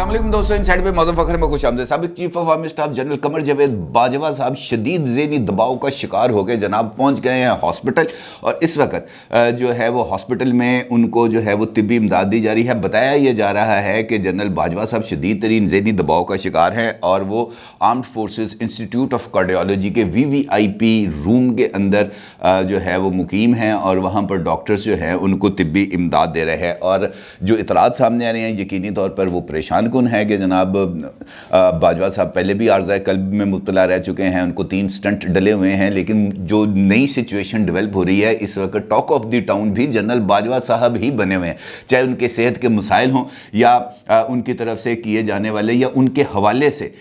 असलम दोस्तों इन साइड पे मौजूद फखर में खुश आमदे सबक chief of army staff general Qamar Javed Bajwa साहब शदीद जहनी दबाव का शिकार हो गए जनाब पहुँच गए हैं हॉस्पिटल और इस वक्त जो है वो हॉस्पिटल में उनको जो है वो तिबी इमदाद दी जा रही है बताया यह जा रहा है कि जनरल बाजवा साहब शदीद तरीन जहनी दबाव का शिकार हैं और वो armed forces institute of cardiology के V V I P room के अंदर जो है वो मुकीम हैं और वहाँ पर डॉक्टर्स जो हैं उनको तिबी इमदाद दे रहे हैं और जो इतलात सामने आ रहे हैं यकीनी तौर पर वो परेशान अनकुन है कि जनाब बाजवा साहब पहले भी आर्जा कल्ब में मुबला रह चुके हैं उनको तीन स्टंट डले हुए हैं लेकिन जो नई सिचुएशन डेवलप हो रही है इस वक्त टॉक ऑफ द टाउन भी जनरल बाजवा साहब ही बने हुए हैं चाहे उनके सेहत के मसाइल हों या उनकी तरफ से किए जाने वाले या उनके हवाले से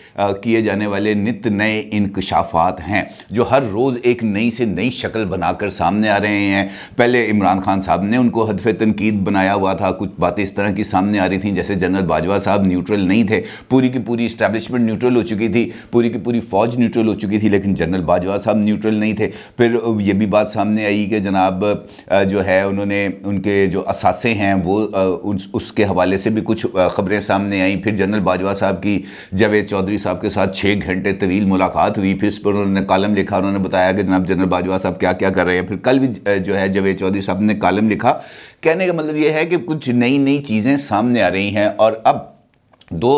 किए जाने वाले नित नए इनकशाफात हैं जो हर रोज़ एक नई से नई शक्ल बनाकर सामने आ रहे हैं पहले इमरान खान साहब ने उनको हदफ तनकीद बनाया हुआ था कुछ बातें इस तरह की सामने आ रही थी जैसे जनरल बाजवा साहब न्यूट्रल नहीं थे पूरी की पूरी इस्टेब्लिशमेंट न्यूट्रल हो चुकी थी पूरी की पूरी फौज न्यूट्रल हो चुकी थी लेकिन जनरल बाजवा साहब न्यूट्रल नहीं थे फिर ये भी बात सामने आई कि जनाब जो है उन्होंने उनके जो असासे हैं वो उसके हवाले से भी कुछ खबरें सामने आई फिर जनरल बाजवा साहब की जवेद चौधरी साहब के साथ छः घंटे तवील मुलाकात हुई फिर इस पर उन्होंने कालम लिखा उन्होंने बताया कि जनाब जनरल बाजवा साहब क्या क्या कर रहे हैं फिर कल भी जो है जवेद चौधरी साहब ने कालम लिखा कहने का मतलब यह है कि कुछ नई नई चीज़ें सामने आ रही हैं और अब दो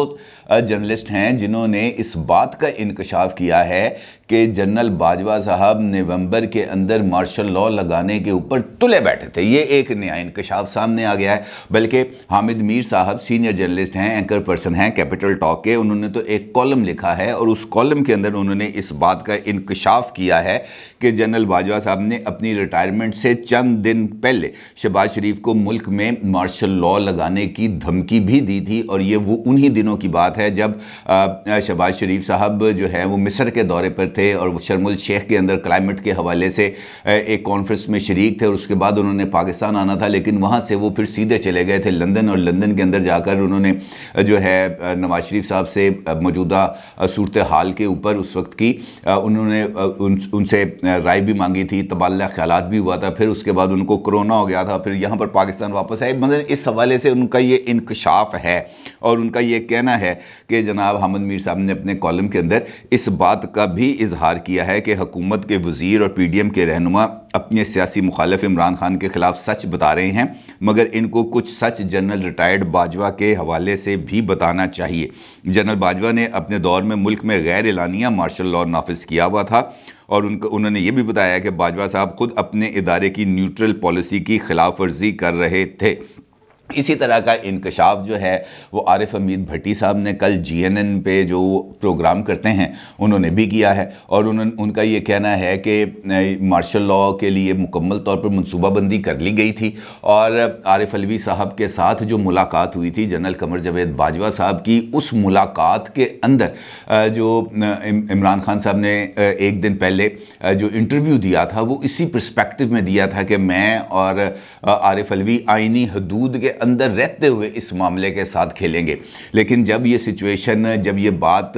जर्नलिस्ट हैं जिन्होंने इस बात का इंकशाफ किया है कि जनरल बाजवा साहब नवंबर के अंदर मार्शल लॉ लगाने के ऊपर तुले बैठे थे ये एक नया इंकशाफ सामने आ गया है बल्कि हामिद मीर साहब सीनियर जर्नलिस्ट हैं एंकर पर्सन हैं कैपिटल टॉक के उन्होंने तो एक कॉलम लिखा है और उस कॉलम के अंदर उन्होंने इस बात का इंकशाफ किया है कि जनरल बाजवा साहब ने अपनी रिटायरमेंट से चंद दिन पहले शहबाज शरीफ को मुल्क में मार्शल लॉ लगाने की धमकी भी दी थी और ये वो उन्हीं दिनों की बात है जब शहबाज शरीफ साहब जो है वो मिस्र के दौरे पर थे और शर्मुल शेख के अंदर क्लाइमेट के हवाले से एक कॉन्फ्रेंस में शरीक थे और उसके बाद उन्होंने पाकिस्तान आना था लेकिन वहाँ से वो फिर सीधे चले गए थे लंदन और लंदन के अंदर जाकर उन्होंने जो है नवाज शरीफ साहब से मौजूदा सूरत हाल के ऊपर उस वक्त की उन्होंने उन, उनसे राय भी मांगी थी तबादला ख्याल भी हुआ था फिर उसके बाद उनको कोरोना हो गया था फिर यहाँ पर पाकिस्तान वापस आए मतलब इस हवाले से उनका ये इंकशाफ है और उनका ये कहना है कि जनाब हमद मीर साहब ने अपने कॉलम के अंदर इस बात का भी इजहार किया है कि हकूमत के वजीर और पी डी एम के रहनुमा अपने सियासी मुखालफ इमरान खान के खिलाफ सच बता रहे हैं मगर इनको कुछ सच जनरल रिटायर्ड बाजवा के हवाले से भी बताना चाहिए जनरल बाजवा ने अपने दौर में मुल्क में गैर एलानिया मार्शल लॉ नाफिज किया हुआ था और उनका उन्होंने ये भी बताया कि बाजवा साहब खुद अपने इदारे की न्यूट्रल पॉलिसी की खिलाफ वर्जी कर रहे थे इसी तरह का इंकशाफ जो है वो आरिफ अमीद भट्टी साहब ने कल जी एन एन पे जो प्रोग्राम करते हैं उन्होंने भी किया है और उन्होंने उनका ये कहना है कि मार्शल लॉ के लिए मुकम्मल तौर पर मनसूबाबंदी कर ली गई थी और आरिफ अलवी साहब के साथ जो मुलाकात हुई थी जनरल कमर जवेद बाजवा साहब की उस मुलाकात के अंदर जो इमरान खान साहब ने एक दिन पहले जो इंटरव्यू दिया था वो इसी प्रस्पेक्टिव में दिया था कि मैं और आरिफ अलवी आइनी हदूद के अंदर रहते हुए इस मामले के साथ खेलेंगे लेकिन जब ये सिचुएशन जब ये बात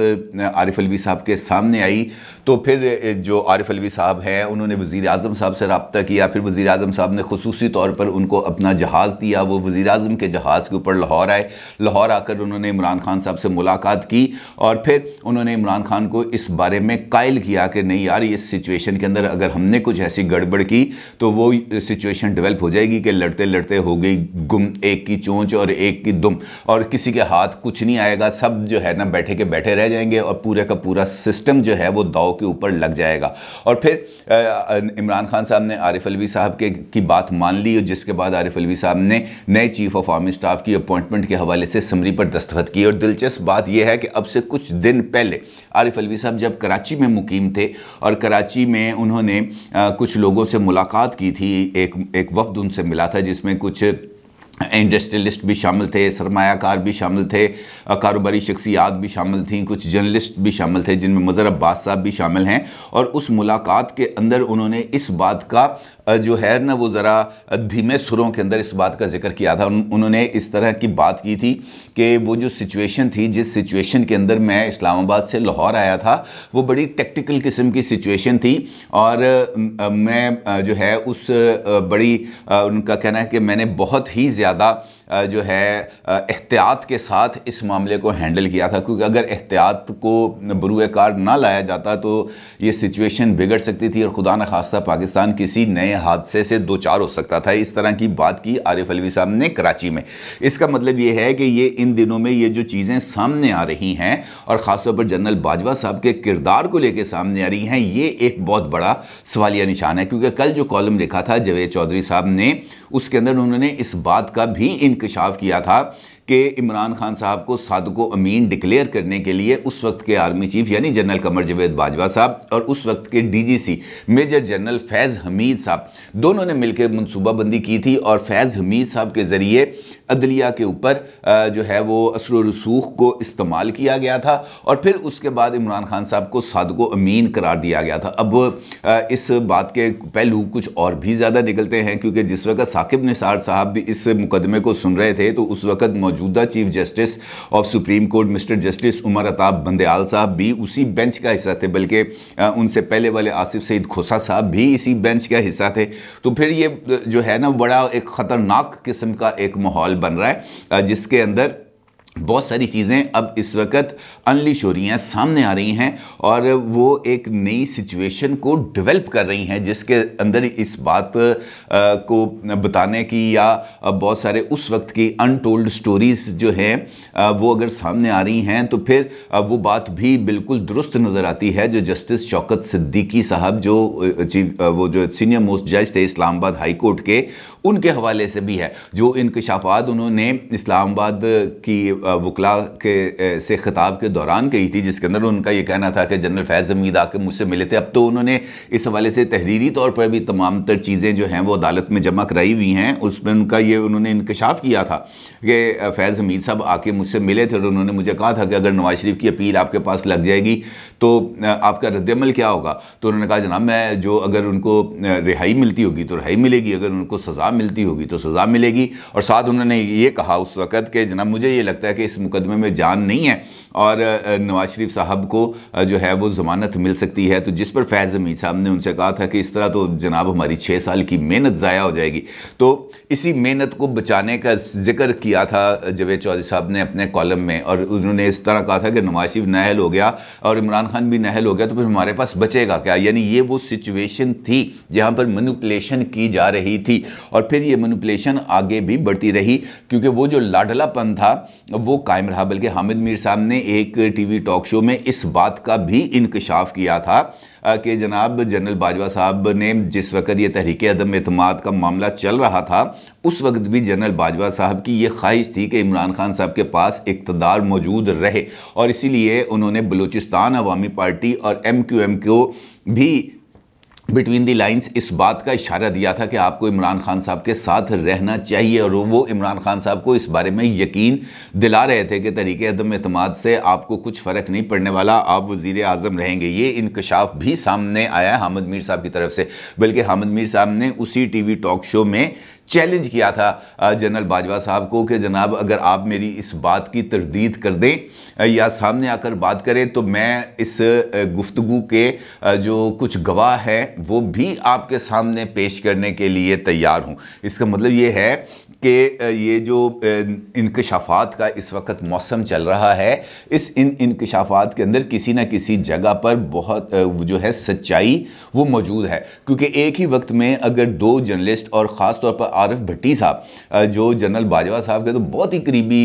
आरिफ अलवी साहब के सामने आई तो फिर जो आरिफ अलवी साहब हैं उन्होंने वज़ी अजम साहब से रबता किया फिर वज़ी अजम साहब ने खसूसी तौर पर उनको अपना जहाज़ दिया वो वज़ी अजम के जहाज़ के ऊपर लाहौर आए लाहौर आकर उन्होंने इमरान खान साहब से मुलाकात की और फिर उन्होंने इमरान खान को इस बारे में कायल किया कि नहीं यार इस सिचुएशन के अंदर अगर हमने कुछ ऐसी गड़बड़ की तो वो सिचुएशन डेवलप हो जाएगी कि लड़ते लड़ते हो गई गुम एक की चोंच और एक की दुम और किसी के हाथ कुछ नहीं आएगा सब जो है ना बैठे के बैठे रह जाएंगे और पूरे का पूरा सिस्टम जो है वो दाव के ऊपर लग जाएगा और फिर इमरान खान साहब ने आरिफ अलवी साहब के की बात मान ली और जिसके बाद आरिफ अलवी साहब ने नए चीफ ऑफ आर्मी स्टाफ की अपॉइंटमेंट के हवाले से समरी पर दस्तखत किए और दिलचस्प बात यह है कि अब से कुछ दिन पहले आरिफ अलवी साहब जब कराची में मुकीम थे और कराची में उन्होंने कुछ लोगों से मुलाकात की थी एक एक वफद उनसे मिला था जिसमें कुछ इंडस्ट्रियलिस्ट भी शामिल थे सरमाकार भी शामिल थे कारोबारी शख्सियात भी शामिल थी कुछ जर्नलिस्ट भी शामिल थे जिनमें मज़र अब्बास साहब भी शामिल हैं और उस मुलाकात के अंदर उन्होंने इस बात का जो है ना वो ज़रा धीमे सुरों के अंदर इस बात का जिक्र किया था उन, उन्होंने इस तरह की बात की थी कि वो जो सिचुएशन थी जिस सिचुएशन के अंदर मैं इस्लामाबाद से लाहौर आया था वो बड़ी टेक्टिकल किस्म की सिचुएशन थी और मैं जो है उस बड़ी उनका कहना है कि मैंने बहुत ही ज़्यादा ज़्यादा जो है एहतियात के साथ इस मामले को हैंडल किया था क्योंकि अगर एहतियात को बरूए कार ना लाया जाता तो ये सिचुएशन बिगड़ सकती थी और खुदा न खास्ता पाकिस्तान किसी नए हादसे से दो चार हो सकता था इस तरह की बात की आरिफ अलवी साहब ने कराची में इसका मतलब ये है कि ये इन दिनों में ये जो चीज़ें सामने आ रही हैं और ख़ासतौर पर जनरल बाजवा साहब के किरदार को लेकर सामने आ रही हैं ये एक बहुत बड़ा सवालिया निशान है क्योंकि कल जो कॉलम लिखा था जवेद चौधरी साहब ने उसके अंदर उन्होंने इस बात का भी इन इंकशाफ किया था कि इमरान खान साहब को सादको अमीन डिक्लेयर करने के लिए उस वक्त के आर्मी चीफ यानी जनरल कमर जवेद बाजवा साहब और उस वक्त के DGC major general Faiz Hamid साहब दोनों ने मिलकर मनसूबाबंदी की थी और फैज़ हमीद साहब के ज़रिए अदलिया के ऊपर जो है वो असर रसूख को इस्तेमाल किया गया था और फिर उसके बाद इमरान खान साहब को सादको अमीन करार दिया गया था अब इस बात के पहलू कुछ और भी ज़्यादा निकलते हैं क्योंकि जिस वक्त साकिब निसार साहब भी इस मुकदमे को सुन रहे थे तो उस वक्त मौजूदा chief justice of supreme court mister justice Umar Ata Bandial साहब भी उसी बेंच का हिस्सा थे बल्कि उनसे पहले वाले आसिफ सईद खोसा साहब भी इसी बेंच का हिस्सा थे तो फिर ये जो है ना बड़ा एक ख़तरनाक किस्म का एक माहौल बन रहा है जिसके अंदर बहुत सारी चीज़ें अब इस वक्त अनलिश हो रही हैं सामने आ रही हैं और वो एक नई सिचुएशन को डेवलप कर रही हैं जिसके अंदर इस बात को बताने की या बहुत सारे उस वक्त की अनटोल्ड स्टोरीज़ जो हैं वो अगर सामने आ रही हैं तो फिर वो बात भी बिल्कुल दुरुस्त नज़र आती है जो जस्टिस शौकत सिद्दीकी साहब जो चीफ वो जो सीनियर मोस्ट जज थे इस्लामाबाद हाई कोर्ट के उनके हवाले से भी है जो इनकशाफात उन्होंने इस्लामाबाद की वकला के से ख़ताब के दौरान कही थी जिसके अंदर उनका यह कहना था कि जनरल फैज़ हमीद आके मुझसे मिले थे अब तो उन्होंने इस हवाले से तहरीरी तौर पर भी तमाम तर चीज़ें जो हैं वो अदालत में जमा कराई हुई हैं उसमें उनका ये उन्होंने इंकशाफ किया था कि फैज़ हमीद साहब आके मुझसे मिले थे और उन्होंने मुझे कहा था कि अगर नवाज शरीफ की अपील आपके पास लग जाएगी तो आपका रद्दमल क्या होगा तो उन्होंने कहा जनाब मैं जो अगर उनको रिहाई मिलती होगी तो रिहाई मिलेगी अगर उनको सज़ा मिलती होगी तो सज़ा मिलेगी और साथ उन्होंने ये कहा उस वक़्त कि जनाब मुझे ये लगता है है कि इस मुकदमे में जान नहीं है और नवाज शरीफ साहब को जो है वो ज़मानत मिल सकती है तो जिस पर फैज़ अमीन साहब ने उनसे कहा था कि इस तरह तो जनाब हमारी छः साल की मेहनत ज़ाया हो जाएगी तो इसी मेहनत को बचाने का जिक्र किया था जवेद चौधरी साहब ने अपने कॉलम में और उन्होंने इस तरह कहा था कि नवाज शरीफ नहल हो गया और इमरान खान भी नहल हो गया तो फिर हमारे पास बचेगा क्या यानी ये वो सिचुएशन थी जहाँ पर मनुपलेशन की जा रही थी और फिर ये मनुपलेशन आगे भी बढ़ती रही क्योंकि वो जो लाडलापन था अब वो कायम रहा बल्कि हामिद मीर साहब ने एक टीवी टॉक शो में इस बात का भी इंकशाफ किया था कि जनाब जनरल बाजवा साहब ने जिस वक्त ये तहरीक अदम अतमाद का मामला चल रहा था उस वक्त भी जनरल बाजवा साहब की ये ख्वाहिश थी कि इमरान खान साहब के पास इकतदार मौजूद रहे और इसीलिए उन्होंने बलूचिस्तान अवामी पार्टी और एम क्यू एम को भी बिटवीन दी लाइंस इस बात का इशारा दिया था कि आपको इमरान खान साहब के साथ रहना चाहिए और वो इमरान खान साहब को इस बारे में यकीन दिला रहे थे कि तरीके अदम अतमाद से आपको कुछ फ़र्क नहीं पड़ने वाला आप वज़ी अजम रहेंगे ये इंकशाफ भी सामने आया है मीर साहब की तरफ से बल्कि हामद मीर साहब ने उसी टी वी टॉक शो में चैलेंज किया था जनरल बाजवा साहब को कि जनाब अगर आप मेरी इस बात की तरदीद कर दें या सामने आकर बात करें तो मैं इस गुफ्तु के जो कुछ गवाह हैं वो भी आपके सामने पेश करने के लिए तैयार हूँ इसका मतलब ये है कि ये जो इनकशाफात का इस वक्त मौसम चल रहा है इस इन इनकशाफात के अंदर किसी ना किसी जगह पर बहुत जो है सच्चाई वो मौजूद है क्योंकि एक ही वक्त में अगर दो जर्नलिस्ट और ख़ास तौर पर आरफ भट्टी साहब जो जनरल बाजवा साहब के तो बहुत ही करीबी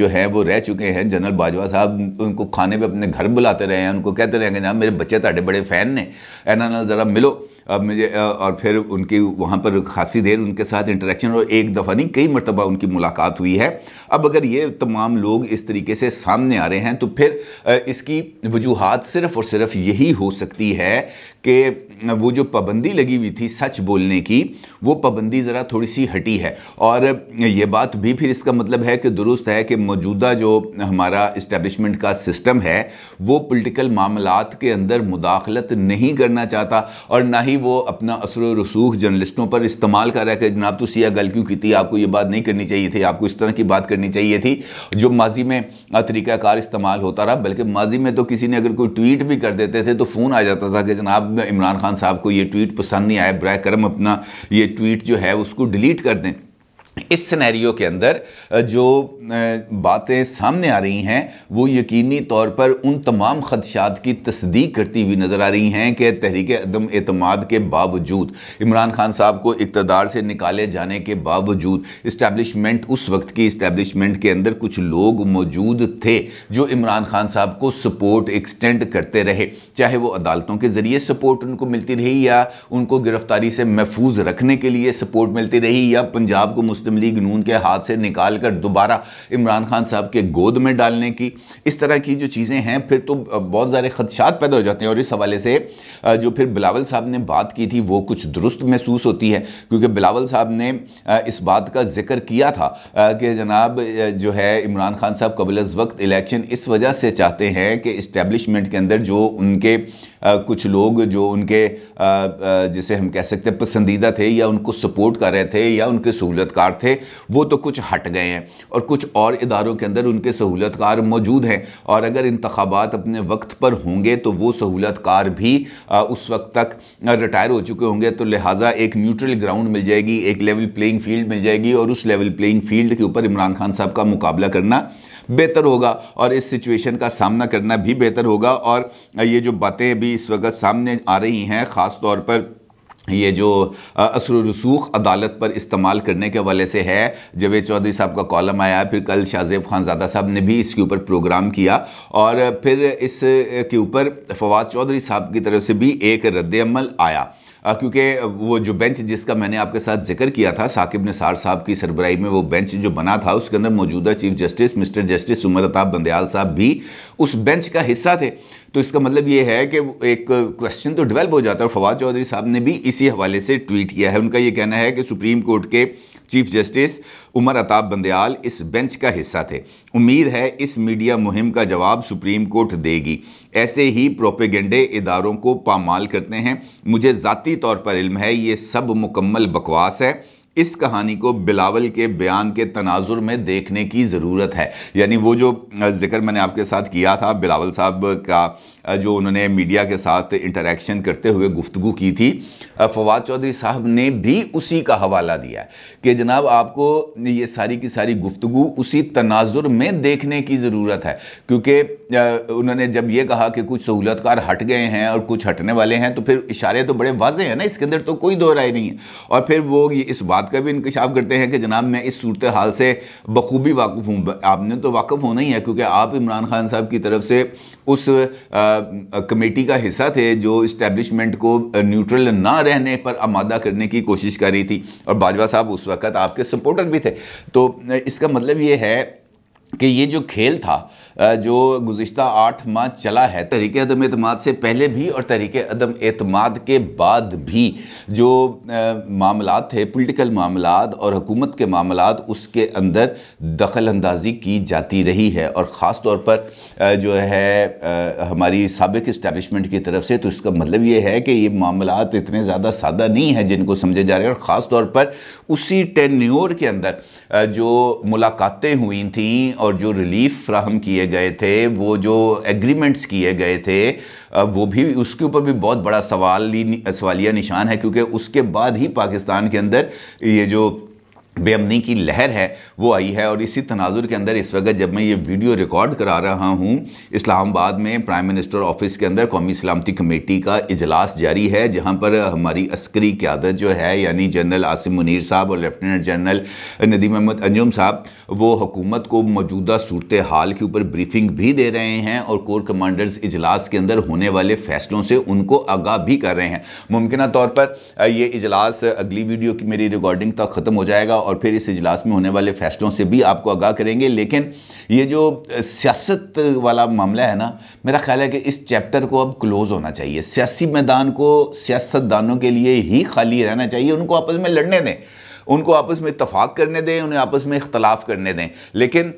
जो हैं वो रह चुके हैं जनरल बाजवा साहब उनको खाने पर अपने घर बुलाते रहे हैं उनको कहते रहे हैं कि जनाब मेरे बच्चे ताड़े तो बड़े फ़ैन ने एना ज़रा मिलो अब मुझे और फिर उनकी वहाँ पर खासी देर उनके साथ इंटरेक्शन और एक दफ़ा नहीं कई मरतबा उनकी मुलाकात हुई है अब अगर ये तमाम लोग इस तरीके से सामने आ रहे हैं तो फिर इसकी वजूहत सिर्फ और सिर्फ यही हो सकती है कि वो जो पाबंदी लगी हुई थी सच बोलने की वो पाबंदी ज़रा थोड़ी सी हटी है और ये बात भी फिर इसका मतलब है कि दुरुस्त है कि मौजूदा जो हमारा इस्टेबलिशमेंट का सिस्टम है वो पोलिटिकल मामलों के अंदर मुदाखलत नहीं करना चाहता और ना ही वो अपना असर रसूख जर्नलिस्टों पर इस्तेमाल कर रहा है कि जनाब तो सिया गल क्यों की थी आपको ये बात नहीं करनी चाहिए थी आपको इस तरह की बात करनी करनी चाहिए थी जो माजी में तरीक़ाकार इस्तेमाल होता रहा बल्कि माजी में तो किसी ने अगर कोई ट्वीट भी कर देते थे तो फ़ोन आ जाता था कि जनाब इमरान खान साहब को ये ट्वीट पसंद नहीं आया ब्रा करम अपना ये ट्वीट जो है उसको डिलीट कर दें इस सिनेरियो के अंदर जो बातें सामने आ रही हैं वो यकीनी तौर पर उन तमाम खदशात की तस्दीक करती हुई नज़र आ रही हैं कि तहरीक अदम अतमाद के बावजूद इमरान खान साहब को इकतदार से निकाले जाने के बावजूद इस्टेबलिशमेंट उस वक्त की इस्टेबलिशमेंट के अंदर कुछ लोग मौजूद थे जो इमरान खान साहब को सपोर्ट एक्सटेंड करते रहे चाहे वो अदालतों के ज़रिए सपोर्ट उनको मिलती रही या उनको गिरफ्तारी से महफूज रखने के लिए सपोर्ट मिलती रही या पंजाब को मुस्लिम लीग नून के हाथ से निकाल कर दोबारा इमरान खान साहब के गोद में डालने की इस तरह की जो चीज़ें हैं फिर तो बहुत सारे खदशात पैदा हो जाते हैं और इस हवाले से जो फिर बिलावल साहब ने बात की थी वो कुछ दुरुस्त महसूस होती है क्योंकि बिलावल साहब ने इस बात का जिक्र किया था कि जनाब जो है इमरान खान साहब कबल वक्त इलेक्शन इस वजह से चाहते हैं कि इस्टेब्लिशमेंट के अंदर जो उनके कुछ लोग जो उनके जिसे हम कह सकते हैं पसंदीदा थे या उनको सपोर्ट कर रहे थे या उनके सहूलतकार थे वो तो कुछ हट गए हैं और कुछ और इदारों के अंदर उनके सहूलतकार मौजूद हैं और अगर इंतबात अपने वक्त पर होंगे तो वो सहूलतकार भी उस वक्त तक रिटायर हो चुके होंगे तो लिहाजा एक न्यूट्रल ग्राउंड मिल जाएगी एक लेवल प्लेइंग फील्ड मिल जाएगी और उस लेवल प्लेइंग फील्ड के ऊपर इमरान खान साहब का मुकाबला करना बेहतर होगा और इस सिचुएशन का सामना करना भी बेहतर होगा और ये जो बातें भी इस वक्त सामने आ रही हैं ख़ास तौर पर ये जो असर रसूख अदालत पर इस्तेमाल करने के वाले से है जवेद चौधरी साहब का कॉलम आया फिर कल शाहजेब खानजादा साहब ने भी इसके ऊपर प्रोग्राम किया और फिर इसके ऊपर फवाद चौधरी साहब की तरफ से भी एक रद्द आया क्योंकि वो जो बेंच जिसका मैंने आपके साथ जिक्र किया था साकिब निसार साहब की सरबराही में वो बेंच जो बना था उसके अंदर मौजूदा chief justice mister justice Umar Ata Bandial साहब भी उस बेंच का हिस्सा थे तो इसका मतलब ये है कि एक क्वेश्चन तो डिवेल्प हो जाता है और फवाद चौधरी साहब ने भी इसी हवाले से ट्वीट किया है उनका ये कहना है कि सुप्रीम कोर्ट के चीफ जस्टिस उमर अताब बंदयाल इस बेंच का हिस्सा थे उम्मीद है इस मीडिया मुहिम का जवाब सुप्रीम कोर्ट देगी ऐसे ही प्रोपेगेंडे इदारों को पामाल करते हैं मुझे ज़ाती तौर पर इल्म है ये सब मुकम्मल बकवास है इस कहानी को बिलावल के बयान के तनाजुर में देखने की ज़रूरत है यानी वो जो जिक्र मैंने आपके साथ किया था बिलावल साहब का जो उन्होंने मीडिया के साथ इंटरेक्शन करते हुए गुफ्तु की थी फवाद चौधरी साहब ने भी उसी का हवाला दिया कि जनाब आपको ये सारी की सारी गुफ्तु उसी तनाजुर में देखने की ज़रूरत है क्योंकि उन्होंने जब ये कहा कि कुछ सहूलतकार हट गए हैं और कुछ हटने वाले हैं तो फिर इशारे तो बड़े वाजे हैं ना इसके अंदर तो कोई दो राय नहीं है और फिर वो ये इस बात का भी इंकशाफ करते हैं कि जनाब मैं इस सूरत हाल से बखूबी वाकफ़ हूँ आपने तो वाकफ़ होना ही है क्योंकि आप इमरान खान साहब की तरफ से उस आ, कमेटी का हिस्सा थे जो इस्टेब्लिशमेंट को न्यूट्रल ना रहने पर आमादा करने की कोशिश कर रही थी और बाजवा साहब उस वक्त आपके सपोर्टर भी थे तो इसका मतलब ये है कि ये जो खेल था जो गुज्त आठ माह चला है तहरीक अदम अतमाद से पहले भी और तहरीक अदम अतमाद के बाद भी जो मामला थे पोलिटिकल मामला और हुकूमत के मामला उसके अंदर दखल अंदाजी की जाती रही है और ख़ास तौर पर जो है हमारी सबक इस्टेबलिशमेंट की तरफ से तो इसका मतलब ये है कि ये मामला इतने ज़्यादा सादा नहीं हैं जिनको समझे जा रहे हैं और ख़ास तौर पर उसी टेन्योर के अंदर जो मुलाकातें हुई थी और जो रिलीफ फ्राहम किए किए गए थे वो जो एग्रीमेंट्स किए गए थे वो भी उसके ऊपर भी बहुत बड़ा सवाल सवालिया निशान है क्योंकि उसके बाद ही पाकिस्तान के अंदर ये जो बेअमनी की लहर है वो आई है और इसी तनाजुर के अंदर इस वक्त जब मैं ये वीडियो रिकॉर्ड करा रहा हूँ इस्लामाबाद में प्राइम मिनिस्टर ऑफिस के अंदर कौमी सलामती कमेटी का इजलास जारी है जहाँ पर हमारी अस्करी क्यादत जो है यानी जनरल आसिम मुनीर साहब और लेफ्टिनेंट जनरल नदीम अहमद अंजुम साहब वो हकूमत को मौजूदा सूरत हाल के ऊपर ब्रीफिंग भी दे रहे हैं और कोर कमांडर्स इजलास के अंदर होने वाले फैसलों से उनको आगाह भी कर रहे हैं मुमकिन तौर पर यह इजलास अगली वीडियो की मेरी रिकॉर्डिंग तक ख़त्म हो जाएगा और फिर इस इजलास में होने वाले फैसलों से भी आपको आगाह करेंगे लेकिन ये जो सियासत वाला मामला है ना मेरा ख्याल है कि इस चैप्टर को अब क्लोज़ होना चाहिए सियासी मैदान को सियासतदानों के लिए ही खाली रहना चाहिए उनको आपस में लड़ने दें उनको आपस में इतफाक़ करने दें उन्हें आपस में इख्तलाफ करने दें लेकिन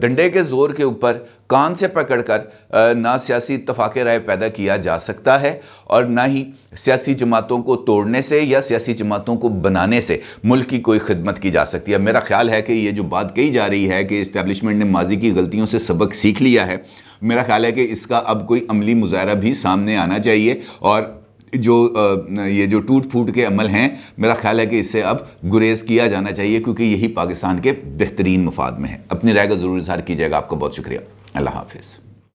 डंडे के ज़ोर के ऊपर कान से पकड़ कर ना सियासी इतफाक़ राय पैदा किया जा सकता है और ना ही सियासी जमातों को तोड़ने से या सियासी जमातों को बनाने से मुल्क की कोई खिदमत की जा सकती है मेरा ख्याल है कि ये जो बात कही जा रही है कि इस्टेबलिशमेंट ने माजी की गलतियों से सबक सीख लिया है मेरा ख्याल है कि इसका अब कोई अमली मुजाहरा भी सामने आना चाहिए और जो ये जो टूट फूट के अमल हैं मेरा ख्याल है कि इससे अब गुरेज किया जाना चाहिए क्योंकि यही पाकिस्तान के बेहतरीन मफाद में है अपनी राय का ज़रूर इजहार कीजिएगा आपका बहुत शुक्रिया अल्लाह हाफिज़